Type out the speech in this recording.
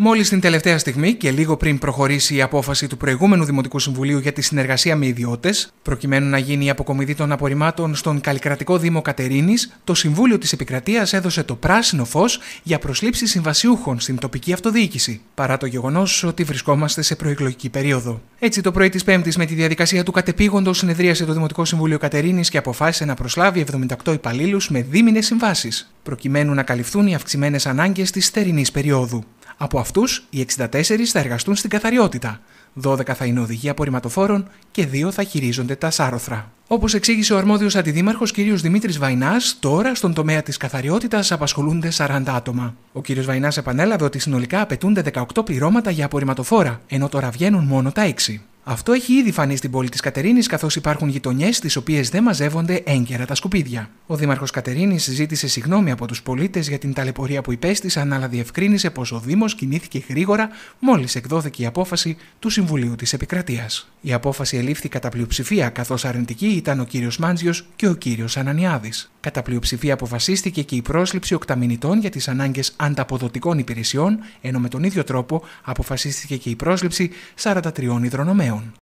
Μόλις την τελευταία στιγμή και λίγο πριν προχωρήσει η απόφαση του προηγούμενου Δημοτικού Συμβουλίου για τη συνεργασία με ιδιώτες, προκειμένου να γίνει η αποκομιδή των απορριμμάτων στον καλλικρατικό Δήμο Κατερίνης, το Συμβούλιο της Επικρατείας έδωσε το πράσινο φως για προσλήψη συμβασιούχων στην τοπική αυτοδιοίκηση, παρά το γεγονός ότι βρισκόμαστε σε προεκλογική περίοδο. Έτσι, το πρωί της Πέμπτης, με τη διαδικασία του κατεπήγοντος, συνεδρίασε το Δημοτικό Συμβούλιο Κατερίνης και αποφάσισε να προσλάβει 78 υπαλλήλους με δίμηνες συμβάσεις, προκειμένου να καλυφθούν οι αυξημένες ανάγκες της θερινής περίοδου. Από αυτούς, οι 64 θα εργαστούν στην καθαριότητα. 12 θα είναι οδηγοί απορριμματοφόρων και 2 θα χειρίζονται τα σάρωθρα. Όπως εξήγησε ο αρμόδιος αντιδήμαρχος κ. Δημήτρης Βαϊνάς, τώρα στον τομέα της καθαριότητας απασχολούνται 40 άτομα. Ο κ. Βαϊνάς επανέλαβε ότι συνολικά απαιτούνται 18 πληρώματα για απορριμματοφόρα, ενώ τώρα βγαίνουν μόνο τα 6. Αυτό έχει ήδη φανεί στην πόλη της Κατερίνης, καθώς υπάρχουν γειτονιές στις οποίες δεν μαζεύονται έγκαιρα τα σκουπίδια. Ο Δήμαρχος Κατερίνης ζήτησε συγγνώμη από τους πολίτες για την ταλαιπωρία που υπέστησαν, αλλά διευκρίνησε πως ο Δήμος κινήθηκε γρήγορα μόλις εκδόθηκε η απόφαση του Συμβουλίου της Επικρατείας. Η απόφαση ελήφθη κατά πλειοψηφία, καθώς αρνητικοί ήταν ο κύριος Μάντζιος και ο κύριος Ανανιάδης. Κατά πλειοψηφία αποφασίστηκε και η πρόσληψη οκταμινητών για τις ανάγκες ανταποδοτικών υπηρεσιών, ενώ με τον ίδιο τρόπο αποφασίστηκε και η πρόσληψη 43 υδρονομέων.